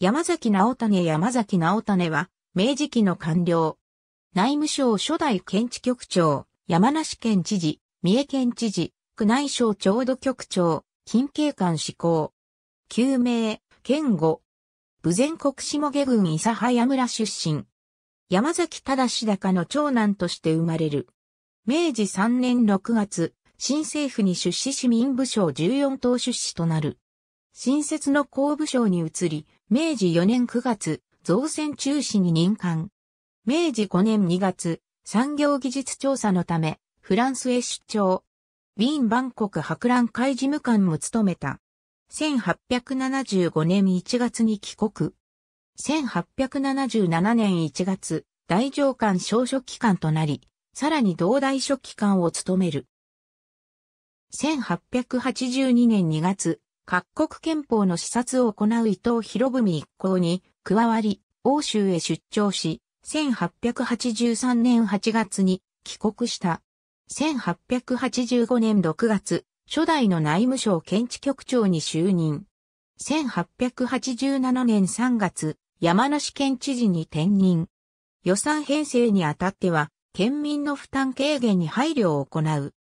山崎直種山崎直種は、明治期の官僚。内務省初代検知局長、山梨県知事、三重県知事、宮内省長度局長、近景官志向。旧名、県語。武前国下下郡諫早村出身。山崎忠高の長男として生まれる。明治3年6月、新政府に出資市民部省14党出資となる。新設の公部省に移り、明治4年9月、造船中止に任官。明治5年2月、産業技術調査のため、フランスへ出張。ウィーン万国博覧会事務官も務めた。1875年1月に帰国。1877年1月、大上官小書記官となり、さらに同大書記官を務める。1882年2月、各国憲法の視察を行う伊藤博文一行に加わり、欧州へ出張し、1883年8月に帰国した。1885年6月、初代の内務省検知局長に就任。1887年3月、山梨県知事に転任。予算編成にあたっては、県民の負担軽減に配慮を行う。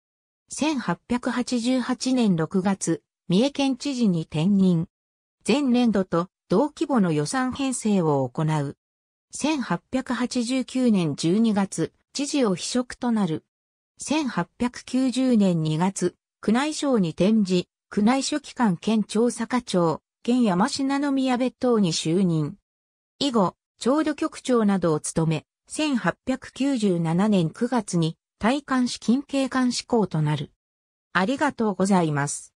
1888年6月、三重県知事に転任。前年度と同規模の予算編成を行う。1889年12月、知事を秘職となる。1890年2月、区内省に転じ、区内書記官兼調査課長、県山品の宮別当に就任。以後、調度局長などを務め、1897年9月に、体監資金警官志向となる。ありがとうございます。